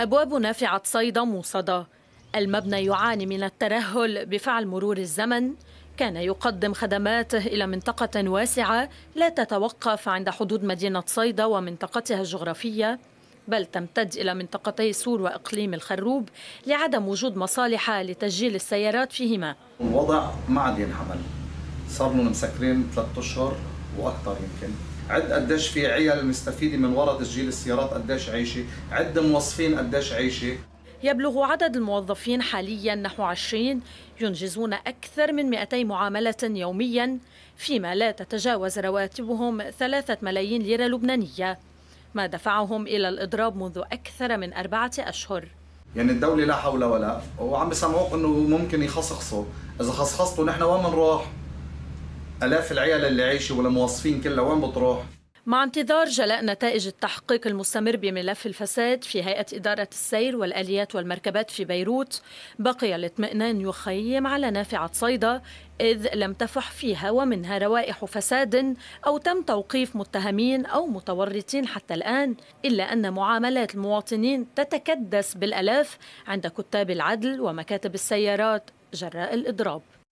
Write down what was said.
أبواب نافعة صيدا موصدة المبنى يعاني من الترهل بفعل مرور الزمن كان يقدم خدماته إلى منطقة واسعة لا تتوقف عند حدود مدينة صيدا ومنطقتها الجغرافية بل تمتد إلى منطقتي سور وإقليم الخروب لعدم وجود مصالح لتسجيل السيارات فيهما الوضع ما عاد ينحمل صار مسكرين ثلاثة أشهر وأكثر يمكن عد قديش في عيال مستفيده من وراء تسجيل السيارات قديش عايشه عد موظفين قديش عايشه يبلغ عدد الموظفين حاليا نحو 20 ينجزون أكثر من 200 معاملة يوميا فيما لا تتجاوز رواتبهم 3 ملايين ليرة لبنانية ما دفعهم إلى الإضراب منذ أكثر من أربعة أشهر يعني الدولة لا حول ولا وعم بسمعوك انه ممكن يخصخصوا، إذا خصخصتوا نحن وين بنروح؟ الاف العيال اللي عايشه والموظفين كلها وين بتروح مع انتظار جلاء نتائج التحقيق المستمر بملف الفساد في هيئة إدارة السير والآليات والمركبات في بيروت بقي الاطمئنان يخيم على نافعة صيدا إذ لم تفح فيها ومنها روائح فساد أو تم توقيف متهمين أو متورطين حتى الآن إلا أن معاملات المواطنين تتكدس بالألاف عند كتاب العدل ومكاتب السيارات جراء الإضراب